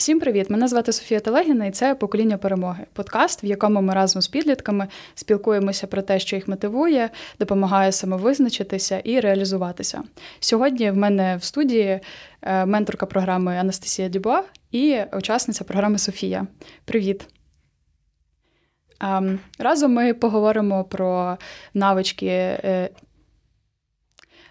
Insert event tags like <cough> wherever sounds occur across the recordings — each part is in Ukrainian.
Всім привіт! Мене звати Софія Телегіна, і це покоління перемоги подкаст, в якому ми разом з підлітками спілкуємося про те, що їх мотивує, допомагає самовизначитися і реалізуватися. Сьогодні в мене в студії е, менторка програми Анастасія Дюбуа і учасниця програми Софія. Привіт! Ем, разом ми поговоримо про навички е,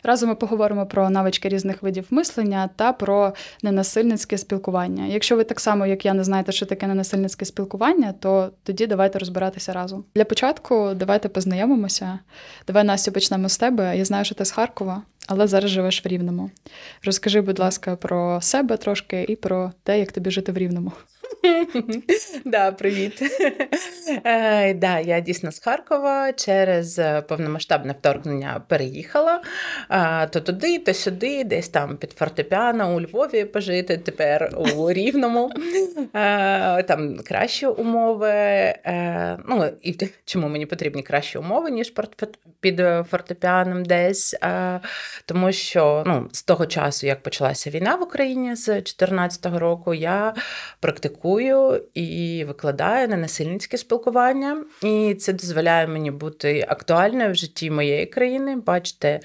Разом ми поговоримо про навички різних видів мислення та про ненасильницьке спілкування. Якщо ви так само, як я, не знаєте, що таке ненасильницьке спілкування, то тоді давайте розбиратися разом. Для початку давайте познайомимося. Давай Настю, почнемо з тебе. Я знаю, що ти з Харкова, але зараз живеш в Рівному. Розкажи, будь ласка, про себе трошки і про те, як тобі жити в Рівному. <laughs> Да, Привіт. Е, да, Я дійсно з Харкова через е, повномасштабне вторгнення переїхала е, то туди, то сюди, десь там під фортепіано у Львові пожити, тепер у Рівному. Там кращі умови. Ну і чому мені потрібні кращі умови, ніж під фортепіаном десь? Тому що ну, з того часу, як почалася війна в Україні з 2014 року, я практикую публікую і викладаю на насильницьке спілкування, і це дозволяє мені бути актуальною в житті моєї країни, бачити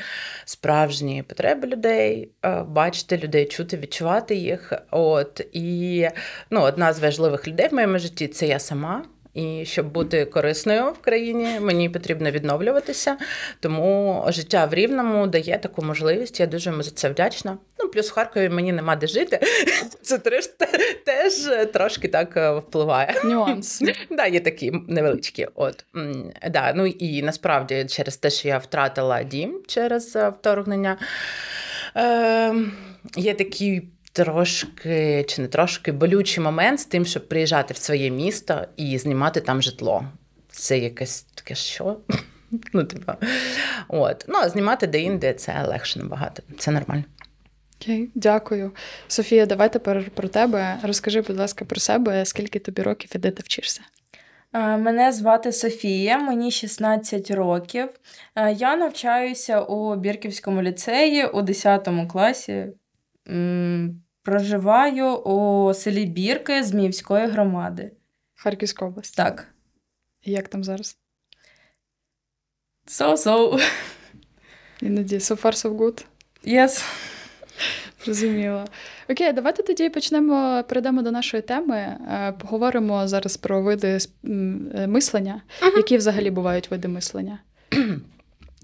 справжні потреби людей, е, бачити людей, чути, відчувати їх. От і ну, одна з важливих людей в моєму житті це я сама. І щоб бути корисною в країні, мені потрібно відновлюватися. Тому життя в Рівному дає таку можливість. Я дуже йому за це вдячна. Ну плюс в Харкові мені нема де жити. <laughs> Це теж, теж трошки так е, впливає. Нюанс <laughs> да, є такі невеличкі. От да, ну і насправді через те, що я втратила дім через е, вторгнення. Е, Є такий трошки чи не трошки болючий момент з тим, щоб приїжджати в своє місто і знімати там житло. Це якесь таке що? <laughs> Ну, типа, от. Ну, а знімати де-інде це легше набагато, це нормально. Окей, Дякую. Софія, давай тепер про тебе. Розкажи, будь ласка, про себе, скільки тобі років і де ти вчишся? Е, мене звати Софія, мені 16 років. Е, я навчаюся у Бірківському ліцеї у 10 класі. Проживаю у селі Бірки Зміївської громади. Харківська область. Так. Як там зараз? So-so. Іноді so far, so good. Yes. Розуміло. Окей, давайте тоді почнемо, перейдемо до нашої теми. Е, поговоримо зараз про види е, мислення. Які взагалі бувають види мислення? <clears throat>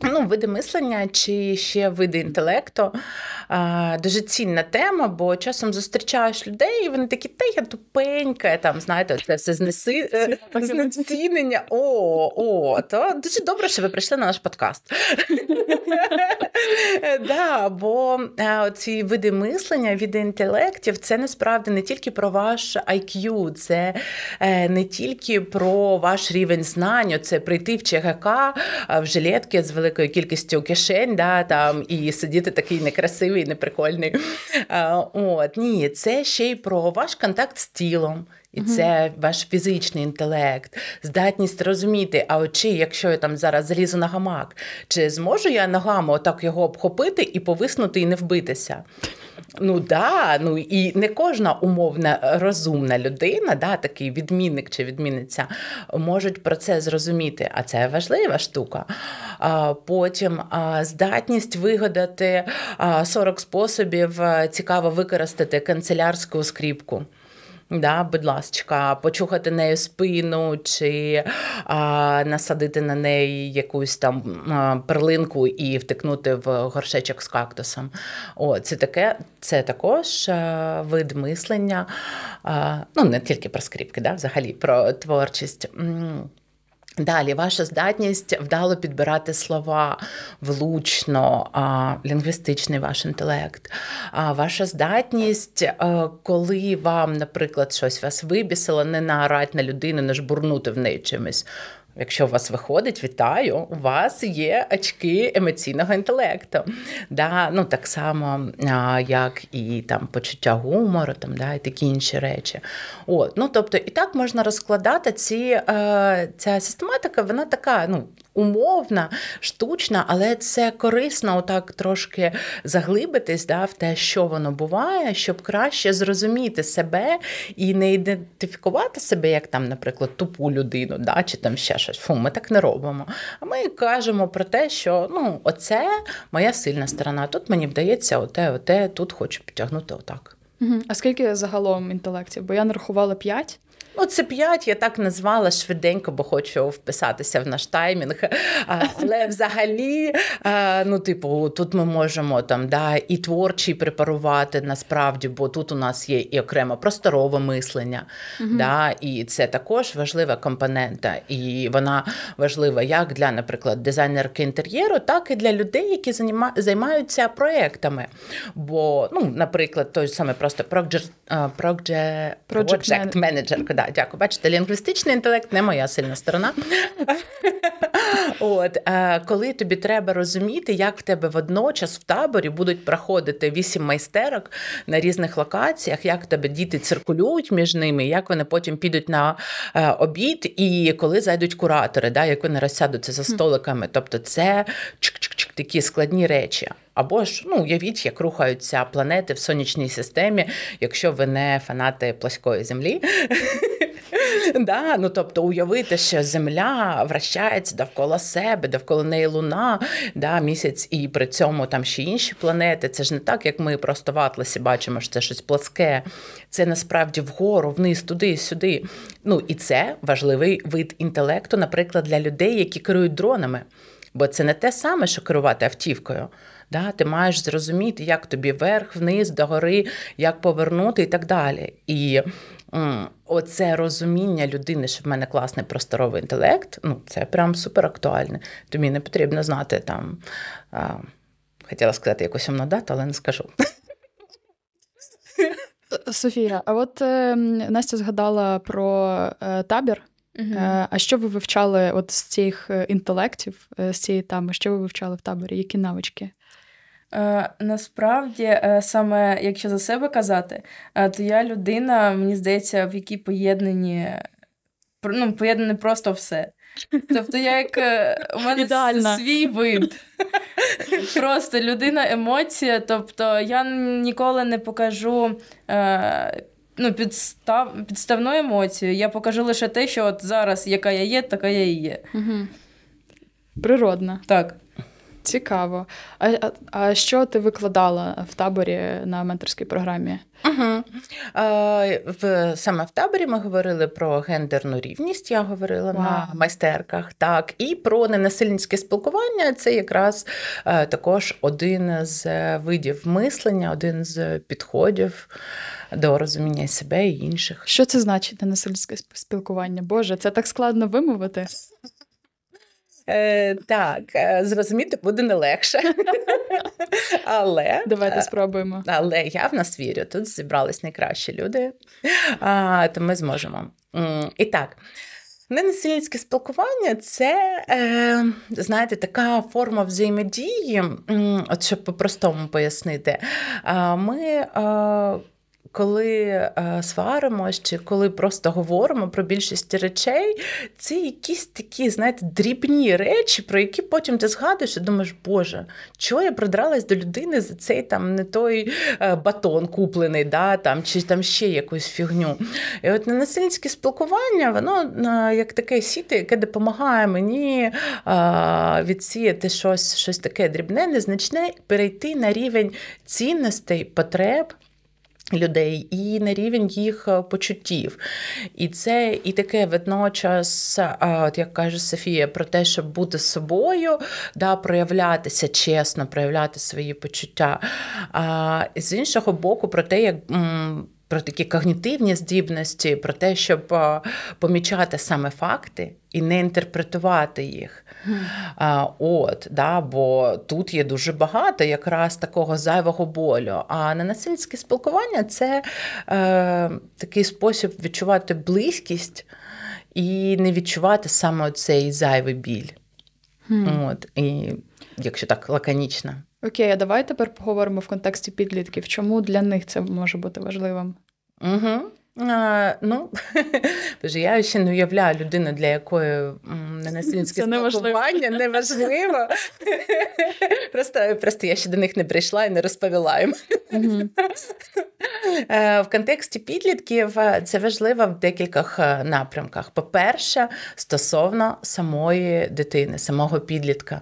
Ну, види мислення чи ще види інтелекту дуже цінна тема, бо часом зустрічаєш людей, і вони такі, та я тупенька, там знаєте, це все знецінення. О, о, то дуже добре, що ви прийшли на наш подкаст. <laughs> Бо е, ці види мислення, види інтелектів, це насправді не тільки про ваш IQ, це е, не тільки про ваш рівень знань, це прийти в ЧГК е, в жилетки з великим великою кількістю кишень, да, там і сидіти такий некрасивий, неприкольний. А, От ні, це ще й про ваш контакт з тілом. І mm-hmm. це ваш фізичний інтелект, здатність розуміти, а очі, якщо я там зараз залізу на гамак, чи зможу я ногами отак його обхопити і повиснути і не вбитися? Ну да, ну і не кожна умовна е, розумна людина, да, такий відмінник чи відмінниця, можуть про це зрозуміти. А це важлива штука. А, Потім а, здатність вигадати 40 способів е, цікаво використати канцелярську скріпку да, будь ласка, почухати нею спину чи а, насадити на неї якусь там а, перлинку і втикнути в горшечок з кактусом. О, Це таке, це також а, вид мислення, а, ну не тільки про скріпки, да, взагалі про творчість. Далі ваша здатність вдало підбирати слова влучно, а, лінгвістичний ваш інтелект, а ваша здатність, а, е, коли вам, наприклад, щось вас вибісило, не наорати на людину, не жбурнути в неї чимось. Якщо у вас виходить, вітаю! У вас є очки емоційного інтелекту. Да, ну Так само, а, як і там почуття гумору, там да, і такі інші речі. От, ну Тобто, і так можна розкладати ці е, ця систематика, вона така, ну умовна, штучна, але це корисно отак трошки заглибитись да, в те, що воно буває, щоб краще зрозуміти себе і не ідентифікувати себе, як там, наприклад, тупу людину, да, чи там ще щось. Фу, ми так не робимо. А ми кажемо про те, що ну, оце моя сильна сторона. Тут мені вдається оте, оте, тут хочу підтягнути отак. А скільки загалом інтелектів? Бо я нарахувала п'ять. Ну, це п'ять, я так назвала швиденько, бо хочу вписатися в наш таймінг. Але взагалі, ну, типу, тут ми можемо там да, і творчий препарувати насправді, бо тут у нас є і окремо просторове мислення, uh да, і це також важлива компонента, і вона важлива як для, наприклад, дизайнерки інтер'єру, так і для людей, які займаються проектами. Бо, ну, наприклад, той саме просто project, project, project, project manager, да, дякую. Бачите, лінгвістичний інтелект не моя сильна сторона. От е, коли тобі треба розуміти, як в тебе водночас в таборі будуть проходити вісім майстерок на різних локаціях, як тебе діти циркулюють між ними, як вони потім підуть на е, обід, і коли зайдуть куратори, да, як вони розсядуться за столиками. Тобто, це чк-чк такі складні речі. Або ж ну уявіть, як рухаються планети в сонячній системі, якщо ви не фанати плоської землі. <laughs> Да, ну Тобто уявити, що земля вращається довкола себе, довкола неї луна, да, місяць, і при цьому там ще інші планети. Це ж не так, як ми просто в Атласі бачимо, що це щось пласке. Це насправді вгору, вниз, туди, сюди. Ну і це важливий вид інтелекту, наприклад, для людей, які керують дронами. Бо це не те саме, що керувати автівкою. Да? Ти маєш зрозуміти, як тобі вверх, вниз, догори, як повернути і так далі. І оце розуміння людини, що в мене класний просторовий інтелект, ну це прям супер актуальне. Тобі не потрібно знати там. А, хотіла сказати якусь умну дату, але не скажу. Е, Софія, а от е, Настя згадала про е, табір. Uh-huh. А що ви вивчали от з цих е, інтелектів, е, з цієї тами? Що ви вивчали в таборі? Які навички? Насправді, саме якщо за себе казати, то я людина, мені здається, в якій поєднані ну, поєднане просто все. Тобто, я як у мене Ідеально. свій вид. Просто людина емоція. Тобто я ніколи не покажу ну, підстав, підставну емоцію. Я покажу лише те, що от зараз, яка я є, така я і є. Угу. Природна. Так. Цікаво. А а що ти викладала в таборі на менторській програмі? Угу. в Саме в таборі ми говорили про гендерну рівність. Я говорила Вау. на майстерках, так і про ненасильницьке спілкування. Це якраз е, також один з видів мислення, один з підходів до розуміння себе і інших. Що це значить насильське спілкування? Боже, це так складно вимовити. Е, Так, е, зрозуміти буде не легше. <laughs> Але давайте е, спробуємо. Але я в нас вірю. Тут зібрались найкращі люди, а, то ми зможемо. І так. Ненасильницьке спілкування це, е, знаєте, така форма взаємодії, от щоб по-простому пояснити. Ми е, коли е, сваримось, чи коли просто говоримо про більшість речей, це якісь такі, знаєте, дрібні речі, про які потім ти згадуєш і думаєш, Боже, чого я придралась до людини за цей там не той е, батон куплений, да, там, чи там ще якусь фігню. І от ненасильницьке спілкування, воно е, як таке сіти, яке допомагає мені відсіяти щось, щось таке дрібне, незначне, перейти на рівень цінностей, потреб. Людей і на рівень їх е, почуттів. І це і таке водночас, е, от як каже Софія, про те, щоб бути собою, да, проявлятися чесно, проявляти свої почуття. А з іншого боку, про те, як про такі когнітивні здібності, про те, щоб е, помічати саме факти і не інтерпретувати їх. От, да, бо тут є дуже багато якраз такого зайвого болю. А на насильське спілкування це е, такий спосіб відчувати близькість і не відчувати саме цей зайвий біль. От, І якщо так лаконічно. Окей, а давай тепер поговоримо в контексті підлітків. Чому для них це може бути важливим? Угу. А, Ну <laughs> боже, я ще не уявляю людину, для якої ненасильницьке <laughs> спілкування неважливо. <laughs> Просто просто я ще до них не прийшла і не розповіла їм. Е, в контексті підлітків е, це важливо в декількох е, напрямках. По-перше, стосовно самої дитини, самого підлітка.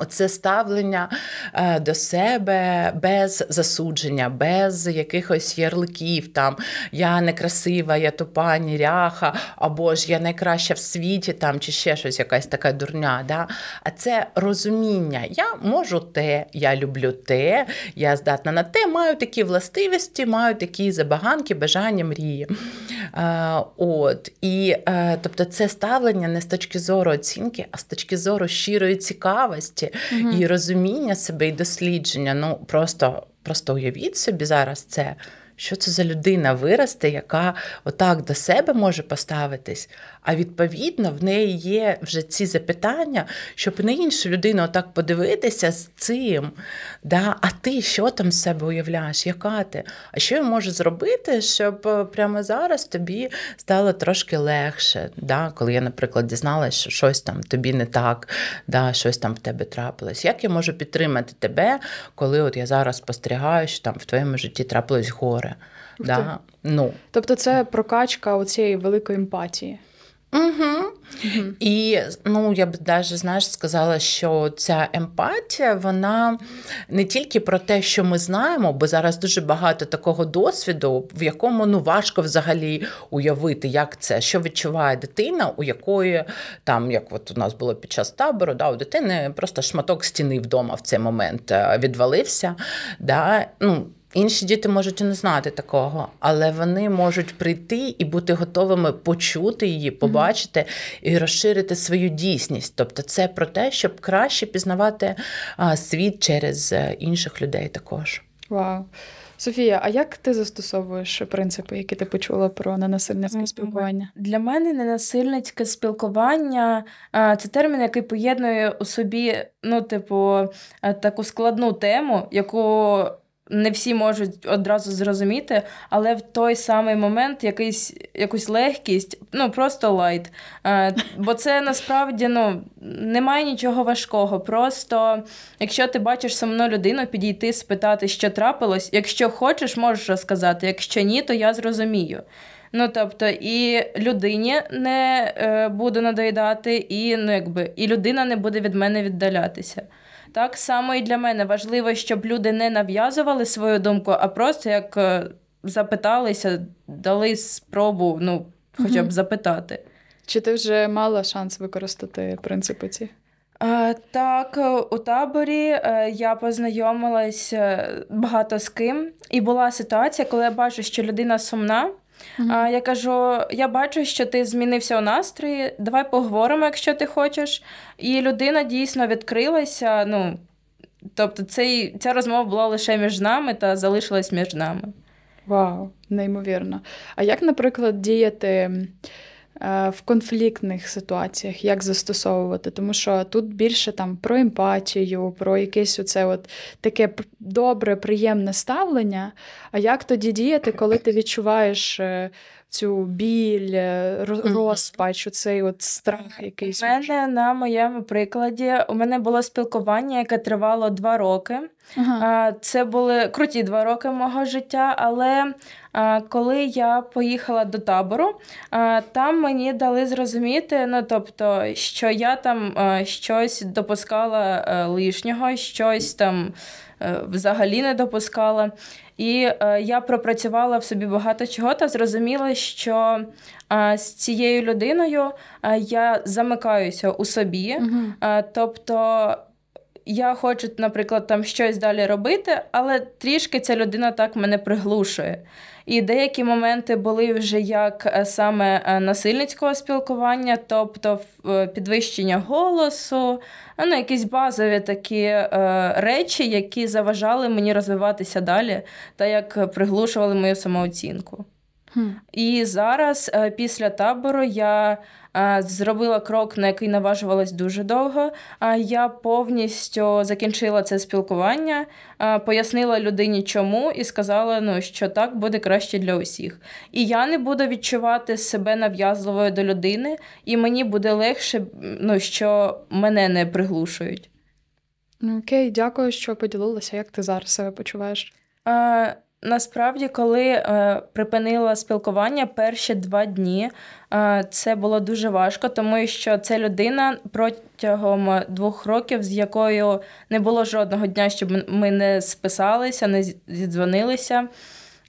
Оце ставлення е, до себе без засудження, без якихось ярликів. Там я некрасива, я тупа, ніряха, або ж я найкраща в світі, там чи ще щось, якась така дурня. Да? А це розуміння. Я можу те, я люблю те, я здатна на те, маю такі властивості, маю такі забаганки, бажання, мрії. Е, от. І е, тобто, це ставлення не з точки зору оцінки, а з точки зору щирої цікавості свідомості угу. і розуміння себе і дослідження. Ну просто, просто уявіть собі зараз це що це за людина виросте, яка отак до себе може поставитись, а відповідно в неї є вже ці запитання, щоб не іншу людину отак подивитися з цим. Да? А ти що там з себе уявляєш? Яка ти? А що я можу зробити, щоб е, прямо зараз тобі стало трошки легше? Да? Коли я, наприклад, дізналася, що щось там тобі не так, да? щось там в тебе трапилось. Як я можу підтримати тебе, коли от я зараз спостерігаю, що там в твоєму житті трапилось горе? більше. Да? Ну. Тобто, це прокачка цієї великої емпатії. Угу. І ну я б навіть знаєш, сказала, що ця емпатія, вона не тільки про те, що ми знаємо, бо зараз дуже багато такого досвіду, в якому ну важко взагалі уявити, як це, що відчуває дитина, у якої там, як от у нас було під час табору, да, у дитини просто шматок стіни вдома в цей момент е, відвалився. Да, ну, Інші діти можуть і не знати такого, але вони можуть прийти і бути готовими почути її, побачити і розширити свою дійсність. Тобто, це про те, щоб краще пізнавати світ через е, інших людей також. Вау. Софія, а як ти застосовуєш принципи, які ти почула про ненасильницьке спілкування? Для мене ненасильницьке спілкування це термін, який поєднує у собі, ну, типу, е, таку складну тему, яку не всі можуть одразу зрозуміти, але в той самий момент якийсь, якусь легкість, ну просто лайт. Е, бо це насправді ну, немає нічого важкого. Просто якщо ти бачиш сумну людину, підійти, спитати, що трапилось. Якщо хочеш, можеш розказати. Якщо ні, то я зрозумію. Ну тобто, і людині не е, буду надоїдати, і ну якби і людина не буде від мене віддалятися. Так само і для мене важливо, щоб люди не нав'язували свою думку, а просто як е, запиталися, дали спробу, ну хоча б запитати. Чи ти вже мала шанс використати принципи ці? Е, так, е, у таборі я познайомилася багато з ким, і була ситуація, коли я бачу, що людина сумна, Mm-hmm. А, Я кажу: я бачу, що ти змінився у настрої. Давай поговоримо, якщо ти хочеш. І людина дійсно відкрилася. Ну тобто, цей, ця розмова була лише між нами та залишилась між нами. Вау, неймовірно. А як, наприклад, діяти? Е, в конфліктних ситуаціях, як застосовувати, тому що тут більше там про емпатію, про якесь оце от таке добре, приємне ставлення. А як тоді діяти, коли ти відчуваєш е, цю біль, е, розпач, цей от страх якийсь. У мене на моєму прикладі у мене було спілкування, яке тривало два роки. Ага. Це були круті два роки мого життя, але коли я поїхала до табору, там мені дали зрозуміти, ну тобто, що я там е, щось допускала е, лишнього, щось там. Е, взагалі не допускала. І е, я пропрацювала в собі багато чого та зрозуміла, що е, з цією людиною я замикаюся у собі, тобто я хочу, наприклад, там щось далі робити, але трішки ця людина так мене приглушує. І деякі моменти були вже як е, саме е, насильницького спілкування, тобто е, підвищення голосу, ну якісь базові такі е, речі, які заважали мені розвиватися далі, та як приглушували мою самооцінку. Хм. І зараз, після табору, я Е, зробила крок, на який наважувалась дуже довго. Я повністю закінчила це спілкування, е, пояснила людині, чому, і сказала, ну що так буде краще для усіх. І я не буду відчувати себе нав'язливою до людини, і мені буде легше, ну що мене не приглушують. Окей, дякую, що поділилася. Як ти зараз себе почуваєш? А... Е, Насправді, коли е, припинила спілкування перші два дні, е, це було дуже важко, тому що це людина протягом двох років, з якою не було жодного дня, щоб ми не списалися, не зідзвонилися.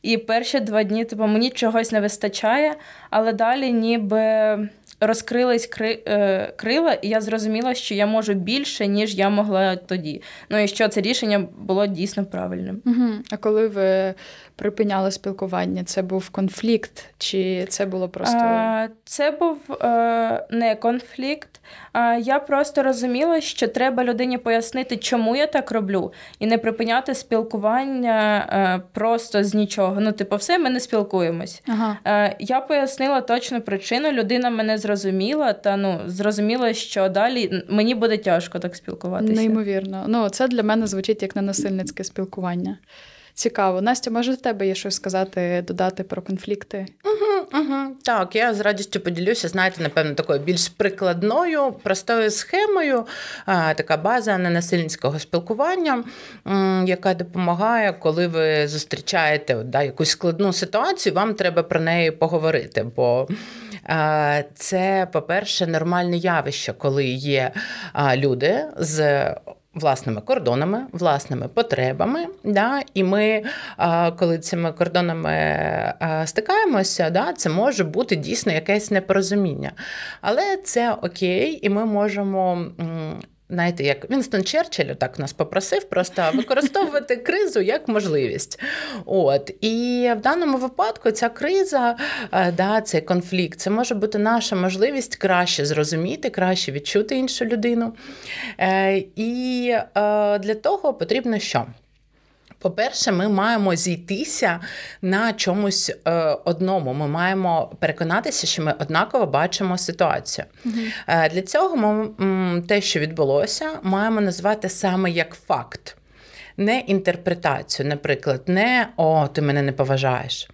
І перші два дні, типу, мені чогось не вистачає, але далі ніби розкрились кри, е, крила, і я зрозуміла, що я можу більше, ніж я могла тоді. Ну і що це рішення було дійсно правильним. Угу. А коли ви припиняли спілкування, це був конфлікт, чи це було просто а, це був е, не конфлікт. А я просто розуміла, що треба людині пояснити, чому я так роблю, і не припиняти спілкування е, просто з нічого. Ну, типу, все ми не спілкуємось. Ага. Е, Я пояснила точну причину. Людина мене зрозуміла зрозуміла, та ну зрозуміла, що далі мені буде тяжко так спілкуватися. Неймовірно. Ну це для мене звучить як не насильницьке спілкування цікаво. Настя, може, в тебе є щось сказати, додати про конфлікти? Угу, угу. Так, я з радістю поділюся, знаєте, напевно, такою більш прикладною, простою схемою, така база ненасильницького спілкування, яка допомагає, коли ви зустрічаєте да, якусь складну ситуацію, вам треба про неї поговорити. бо... Це, по-перше, нормальне явище, коли є люди з Власними кордонами, власними потребами, да, і ми, коли цими кордонами стикаємося, да, це може бути дійсно якесь непорозуміння. Але це окей, і ми можемо знаєте, як Вінстон Черчилль так нас попросив просто використовувати <laughs> кризу як можливість. От і в даному випадку ця криза, е, да, цей конфлікт, це може бути наша можливість краще зрозуміти, краще відчути іншу людину. Е, і е, для того потрібно що? По-перше, ми маємо зійтися на чомусь е, одному. Ми маємо переконатися, що ми однаково бачимо ситуацію. Mm-hmm. Е, Для цього ми м, те, що відбулося, маємо назвати саме як факт, не інтерпретацію, наприклад, не о, ти мене не поважаєш.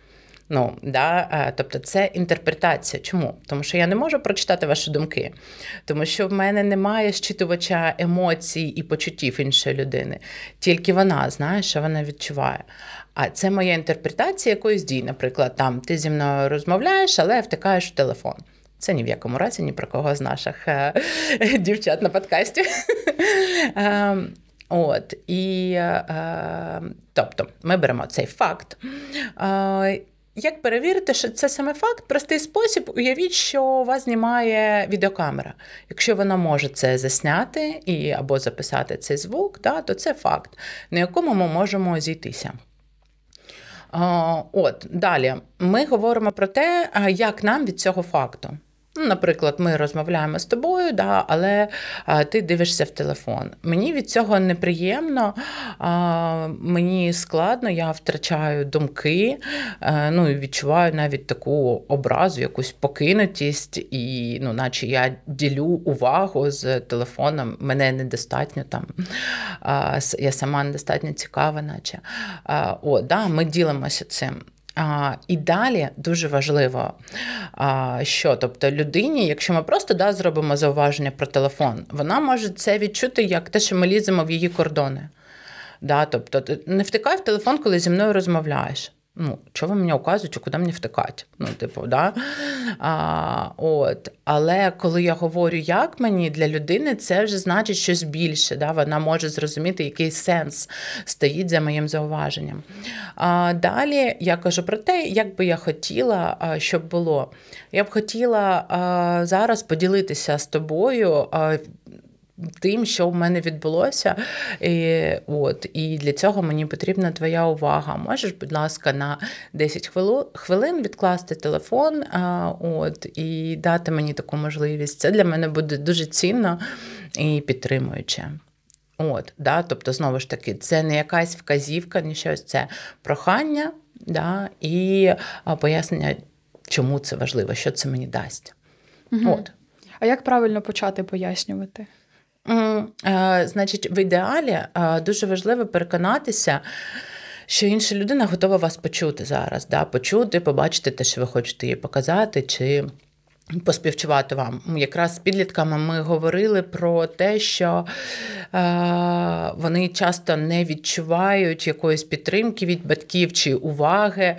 Ну, да, е, Тобто це інтерпретація. Чому? Тому що я не можу прочитати ваші думки, тому що в мене немає щитувача емоцій і почуттів іншої людини. Тільки вона знає, що вона відчуває. А це моя інтерпретація якоїсь дій. Наприклад, там ти зі мною розмовляєш, але втикаєш в телефон. Це ні в якому разі ні про кого з наших е, <laughs> дівчат на подкасті. <laughs> Ем, от і е, ем, тобто ми беремо цей факт. Як перевірити, що це саме факт? Простий спосіб, уявіть, що вас знімає відеокамера. Якщо вона може це засняти і або записати цей звук, да, то це факт, на якому ми можемо зійтися. От далі ми говоримо про те, як нам від цього факту. Ну, наприклад, ми розмовляємо з тобою, да, але ти дивишся в телефон. Мені від цього неприємно, а, мені складно, я втрачаю думки, е, ну і відчуваю навіть таку образу, якусь покинутість, і ну, наче я ділю увагу з телефоном. Мене недостатньо там. Я сама недостатньо цікава, наче. О, да, Ми ділимося цим. А, І далі дуже важливо, а, що тобто людині, якщо ми просто да, зробимо зауваження про телефон, вона може це відчути як те, що ми ліземо в її кордони. Да, Тобто, не втикай в телефон, коли зі мною розмовляєш ну, що ви мені указуєте, куди мені втикати? Ну, типу, да? А, от. Але коли я говорю, як мені для людини це вже значить щось більше. Да? Вона може зрозуміти, який сенс стоїть за моїм зауваженням. А, Далі я кажу про те, як би я хотіла, щоб було. Я б хотіла а, зараз поділитися з тобою. А, тим, що в мене відбулося. І, от, і для цього мені потрібна твоя увага. Можеш, будь ласка, на 10 хвилин відкласти телефон от, і дати мені таку можливість. Це для мене буде дуже цінно і підтримуюче. От, да, Тобто, знову ж таки, це не якась вказівка, ні щось це прохання да, і пояснення, чому це важливо, що це мені дасть. Угу. От. А як правильно почати пояснювати? Е, значить, в ідеалі е, дуже важливо переконатися. Що інша людина готова вас почути зараз, да? почути, побачити те, що ви хочете їй показати, чи поспівчувати вам. Якраз з підлітками ми говорили про те, що е, вони часто не відчувають якоїсь підтримки від батьків чи уваги.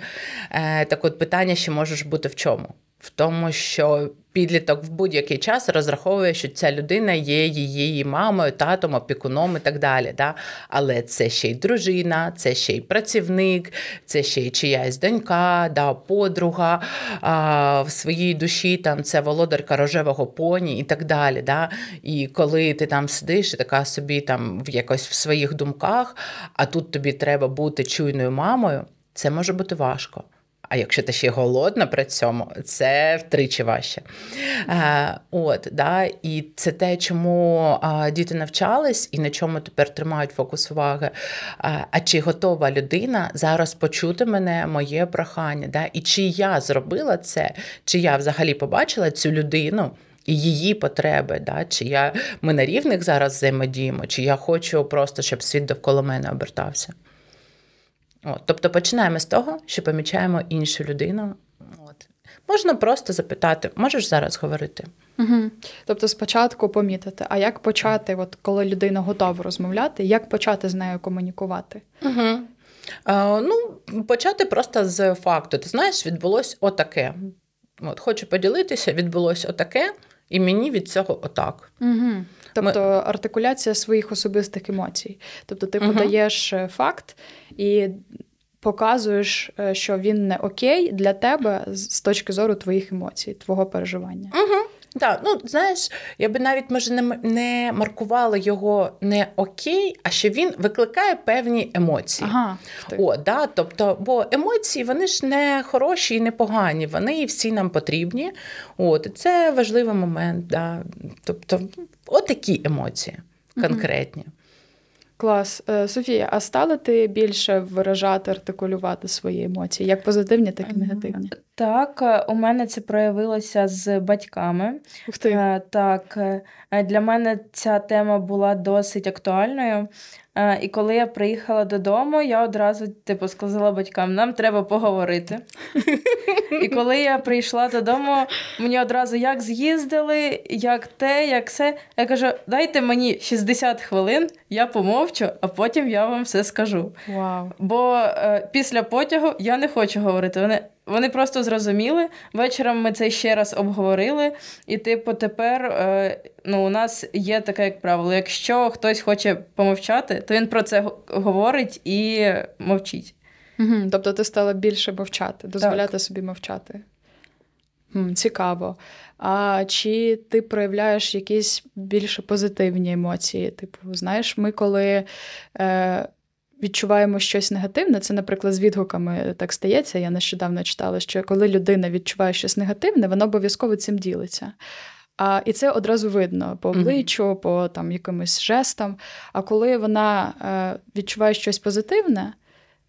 Е, Так от питання що можеш бути в чому? в тому, що підліток в будь-який час розраховує, що ця людина є її мамою, татом, опікуном і так далі. Да? Але це ще й дружина, це ще й працівник, це ще й чиясь донька, да, подруга а, в своїй душі там це володарка рожевого поні і так далі. Да? І коли ти там сидиш, така собі там в якось в своїх думках, а тут тобі треба бути чуйною мамою, це може бути важко. А якщо ти ще голодна при цьому, це втричі важче. Е, от, да, І це те, чому діти навчались і на чому тепер тримають фокус уваги. Е, а чи готова людина зараз почути мене, моє прохання? Да? І чи я зробила це, чи я взагалі побачила цю людину? І її потреби, да? чи я ми на рівних зараз взаємодіємо, чи я хочу просто, щоб світ довкола мене обертався. От, Тобто починаємо з того, що помічаємо іншу людину. От. Можна просто запитати, можеш зараз говорити? Угу. Тобто спочатку помітити, а як почати, от коли людина готова розмовляти, як почати з нею комунікувати? Угу. Е, ну, Почати просто з факту. Ти знаєш, відбулось отаке. От, Хочу поділитися, відбулось отаке, і мені від цього отак. Угу. Тобто Ми... артикуляція своїх особистих емоцій. Тобто, ти угу. подаєш е, факт і показуєш, е, що він не окей для тебе з точки зору твоїх емоцій, твого переживання. Угу. Так, ну знаєш, я би навіть може не не маркувала його не окей, а що він викликає певні емоції. Ага, О, да, тобто, бо емоції вони ж не хороші і не погані, вони всі нам потрібні. От це важливий момент. Да. Тобто, отакі емоції конкретні. Угу. Клас. Е, Софія, а стала ти більше виражати, артикулювати свої емоції, як позитивні, так і ем, негативні? Так, е, у мене це проявилося з батьками. Ух ти. Е, так, е, для мене ця тема була досить актуальною. І коли я приїхала додому, я одразу типу сказала батькам: нам треба поговорити. І коли я прийшла додому, мені одразу як з'їздили, як те, як все. Я кажу: дайте мені 60 хвилин, я помовчу, а потім я вам все скажу. Вау. Бо е, після потягу я не хочу говорити. Вони вони просто зрозуміли. Вечором ми це ще раз обговорили. І, типу, тепер е, ну, у нас є таке, як правило: якщо хтось хоче помовчати, то він про це говорить і мовчить. Угу, Тобто ти стала більше мовчати, дозволяти так. собі мовчати. Хм, Цікаво. А чи ти проявляєш якісь більше позитивні емоції? Типу, знаєш, ми коли. Е, відчуваємо щось негативне, це, наприклад, з відгуками так стається. Я нещодавно читала, що коли людина відчуває щось негативне, вона обов'язково цим ділиться. А, І це одразу видно по обличчю, по там якимось жестам. А коли вона е, відчуває щось позитивне,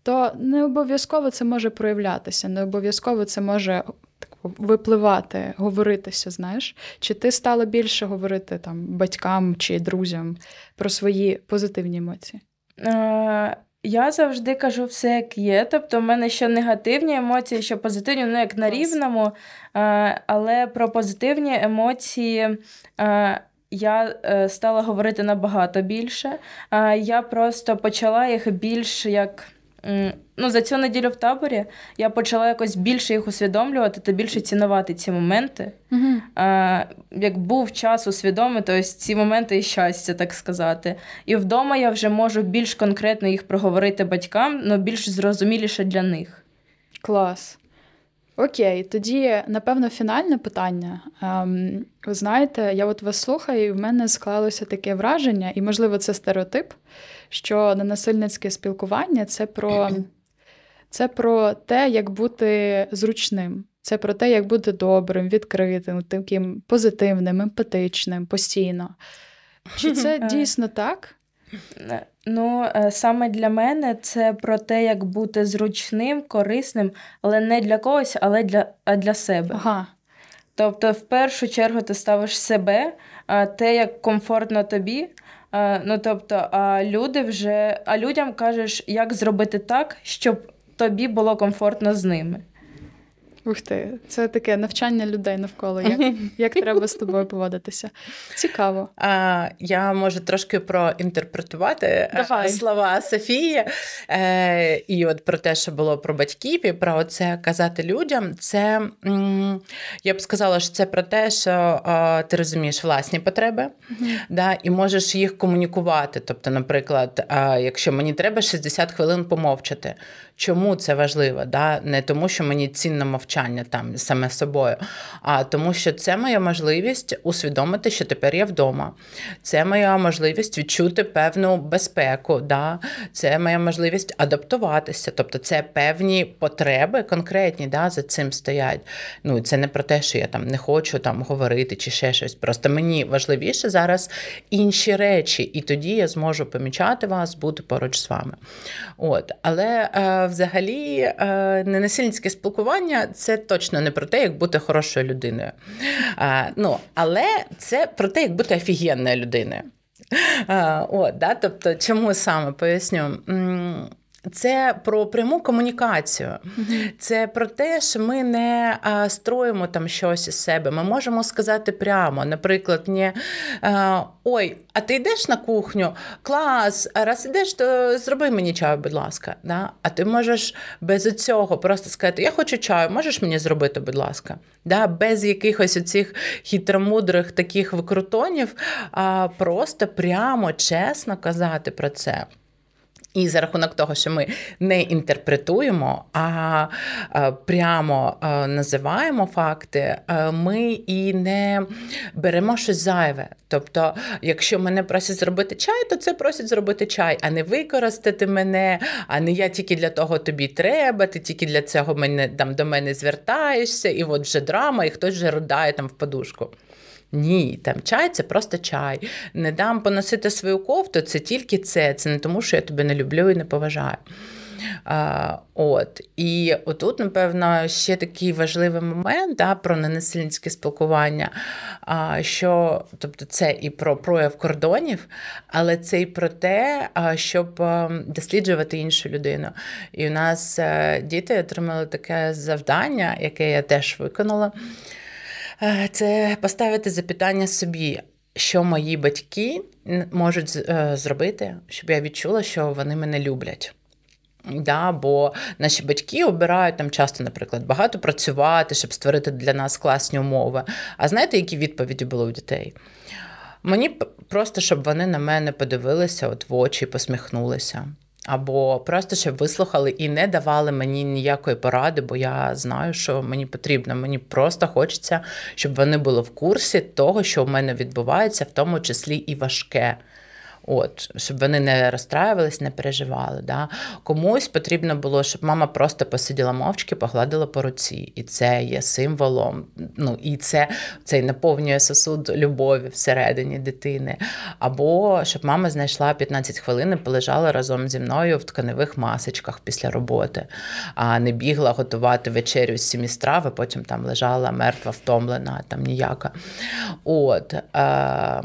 то не обов'язково це може проявлятися, не обов'язково це може так, випливати, говоритися. Знаєш, чи ти стала більше говорити там батькам чи друзям про свої позитивні емоції? Е, я завжди кажу все, як є. Тобто, в мене що негативні емоції, що позитивні, ну як на рівному. Е, але про позитивні емоції. Е, я стала говорити набагато більше. Я просто почала їх більш як ну, за цю неділю в таборі я почала якось більше їх усвідомлювати та більше цінувати ці моменти. Угу. А, Як був час усвідомити ось ці моменти і щастя, так сказати. І вдома я вже можу більш конкретно їх проговорити батькам, але ну, більш зрозуміліше для них. Клас. Окей, тоді, напевно, фінальне питання. Ем, ви знаєте, я от вас слухаю, і в мене склалося таке враження, і, можливо, це стереотип, що ненасильницьке спілкування це про, це про те, як бути зручним. Це про те, як бути добрим, відкритим, таким позитивним, емпатичним постійно. Чи це <laughs> е. дійсно так? Е, ну, е, саме для мене це про те, як бути зручним, корисним, але не для когось, але для, а для себе. Ага. Тобто, в першу чергу, ти ставиш себе, а е, те, як комфортно тобі. Ну, тобто, а люди вже, а людям кажеш, як зробити так, щоб тобі було комфортно з ними. Ух ти, це таке навчання людей навколо. Як <laughs> як треба з тобою поводитися? Цікаво. А, Я можу трошки проінтерпретувати е, Давай. слова Софії е, і от про те, що було про батьків, і про це казати людям. Це я б сказала, що це про те, що ти розумієш власні потреби да, і можеш їх комунікувати. Тобто, наприклад, якщо мені треба 60 хвилин помовчати, чому це важливо? Да? Не тому, що мені цінно мовчати навчання там саме собою, а тому, що це моя можливість усвідомити, що тепер я вдома. Це моя можливість відчути певну безпеку. да? Це моя можливість адаптуватися. Тобто, це певні потреби конкретні да, за цим стоять. Ну це не про те, що я там не хочу там говорити чи ще щось. Просто мені важливіше зараз інші речі, і тоді я зможу помічати вас, бути поруч з вами. От, але е, взагалі е, ненасильницьке спілкування це точно не про те, як бути хорошою людиною. А, ну, Але це про те, як бути офігенною людиною. А, от, да? Тобто, чому саме поясню? Це про пряму комунікацію, це про те, що ми не а, строїмо там щось із себе. Ми можемо сказати прямо, наприклад, не ой, а ти йдеш на кухню, клас, а раз ідеш, то зроби мені чаю, будь ласка. Да? А ти можеш без цього просто сказати, я хочу чаю, можеш мені зробити, будь ласка, Да? без якихось оцих хитромудрих таких викрутонів, а просто прямо чесно казати про це. І за рахунок того, що ми не інтерпретуємо, а прямо називаємо факти, е, ми і не беремо щось зайве. Тобто, якщо мене просять зробити чай, то це просять зробити чай, а не використати мене, а не я тільки для того тобі треба, ти тільки для цього мене там до мене звертаєшся, і от вже драма, і хтось вже ридає там в подушку. Ні, там чай це просто чай. Не дам поносити свою кофту, це тільки це. Це не тому, що я тебе не люблю і не поважаю. А, От і отут, напевно, ще такий важливий момент да, про ненасильницьке спілкування. А, що тобто, це і про прояв кордонів, але це і про те, щоб досліджувати іншу людину. І у нас е, діти отримали таке завдання, яке я теж виконала. Е, це поставити запитання собі, що мої батьки можуть е, зробити, щоб я відчула, що вони мене люблять. Да, Бо наші батьки обирають там часто, наприклад, багато працювати, щоб створити для нас класні умови. А знаєте, які відповіді були у дітей? Мені просто щоб вони на мене подивилися, от в очі, посміхнулися або просто щоб вислухали і не давали мені ніякої поради, бо я знаю, що мені потрібно. Мені просто хочеться, щоб вони були в курсі того, що в мене відбувається, в тому числі і важке. От, щоб вони не розстраювались, не переживали. Да? Комусь потрібно було, щоб мама просто посиділа мовчки, погладила по руці. І це є символом. Ну, І це це наповнює сосуд любові всередині дитини. Або щоб мама знайшла 15 хвилин і полежала разом зі мною в тканевих масочках після роботи, а не бігла готувати вечерю з сімі страв, і потім там лежала мертва, втомлена, там ніяка. От. Е-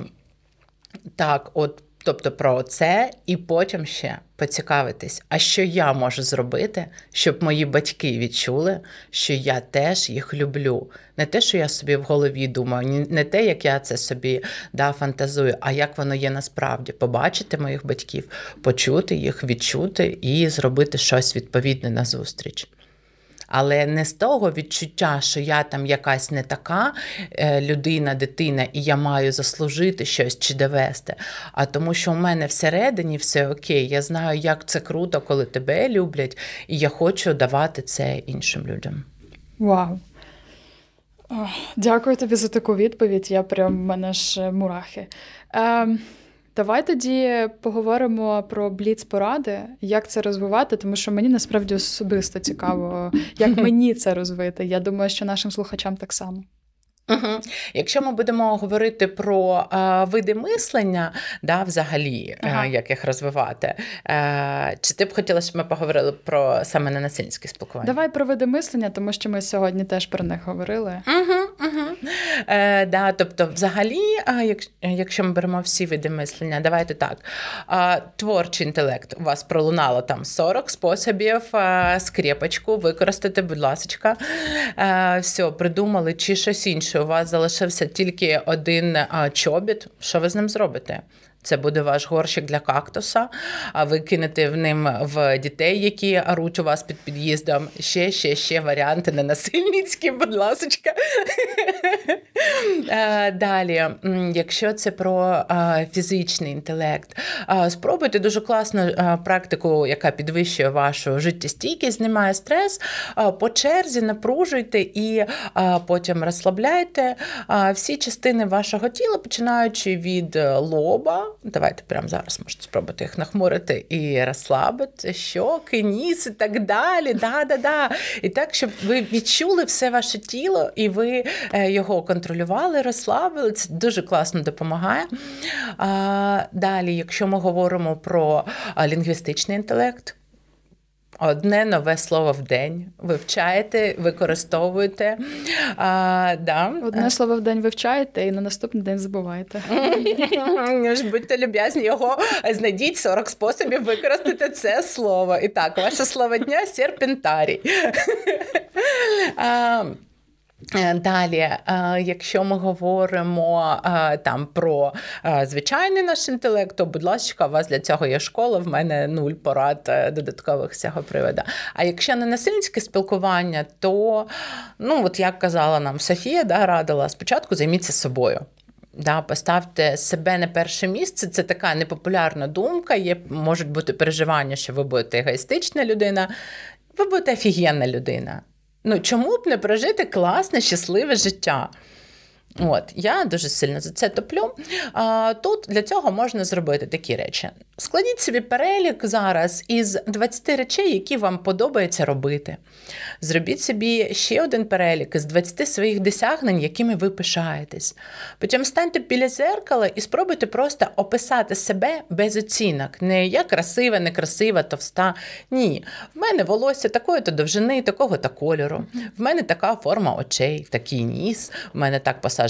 так, от Тобто про це і потім ще поцікавитись, а що я можу зробити, щоб мої батьки відчули, що я теж їх люблю. Не те, що я собі в голові думаю, не те, як я це собі да, фантазую, а як воно є насправді побачити моїх батьків, почути їх, відчути і зробити щось відповідне назустріч. Але не з того відчуття, що я там якась не така е, людина, дитина, і я маю заслужити щось чи довести. А тому, що у мене всередині все окей, я знаю, як це круто, коли тебе люблять, і я хочу давати це іншим людям. Вау! Дякую тобі за таку відповідь. Я прям в мене ж е, мурахи. Ем... Давай тоді поговоримо про бліц-поради, як це розвивати, тому що мені насправді особисто цікаво, як <laughs> мені це розвити. Я думаю, що нашим слухачам так само. Угу. Якщо ми будемо говорити про е, види мислення, да, взагалі, е, ага. е, як їх розвивати, е, чи ти б хотіла, щоб ми поговорили про саме ненасильське спілкування? Давай про види мислення, тому що ми сьогодні теж про них говорили. Угу, угу. Е, да, Тобто, взагалі, якщо ми беремо всі види мислення, давайте так. Творчий інтелект у вас пролунало там 40 способів, скрепочку використати, будь ласка, е, все, придумали чи щось інше. У вас залишився тільки один чобіт. Що ви з ним зробите? Це буде ваш горщик для кактуса. А ви кинете в ним в дітей, які оруть у вас під під'їздом. Ще, ще, ще варіанти не насильницькі, будь ласка. <laughs> Далі, якщо це про фізичний інтелект, спробуйте дуже класну практику, яка підвищує вашу життєстійкість, знімає стрес. По черзі напружуйте і потім розслабляйте всі частини вашого тіла, починаючи від е, лоба. Давайте прямо зараз можете спробувати їх нахмурити і розслабити щоки, ніс і так далі. Да-да-да. І так, щоб ви відчули все ваше тіло і ви е, його контролювали, розслабили. Це дуже класно допомагає. А, Далі, якщо ми говоримо про лінгвістичний інтелект. Одне нове слово в день вивчаєте, використовуєте. А, да. Одне слово в день вивчаєте і на наступний день забуваєте. <laughs> Будьте люб'язні, його знайдіть 40 способів використати це слово. І так, ваше слово дня серпентарій. <laughs> Е, далі, е, якщо ми говоримо е, там про звичайний наш інтелект, то будь ласка, у вас для цього є школа. В мене нуль порад додаткових з цього приводу. А якщо не насильницьке спілкування, то ну от як казала нам Софія, да радила спочатку займіться собою. Да, Поставте себе на перше місце. Це така непопулярна думка. Є можуть бути переживання, що ви будете егоїстична людина, ви будете офігенна людина. Ну чому б не прожити класне, щасливе життя? От я дуже сильно за це топлю. А, Тут для цього можна зробити такі речі: складіть собі перелік зараз із 20 речей, які вам подобається робити. Зробіть собі ще один перелік із 20 своїх досягнень, якими ви пишаєтесь. Потім станьте біля зеркала і спробуйте просто описати себе без оцінок. Не я красива, некрасива, товста. Ні, в мене волосся такої-то довжини, такого-то кольору. В мене така форма очей, такий ніс. В мене так посадка.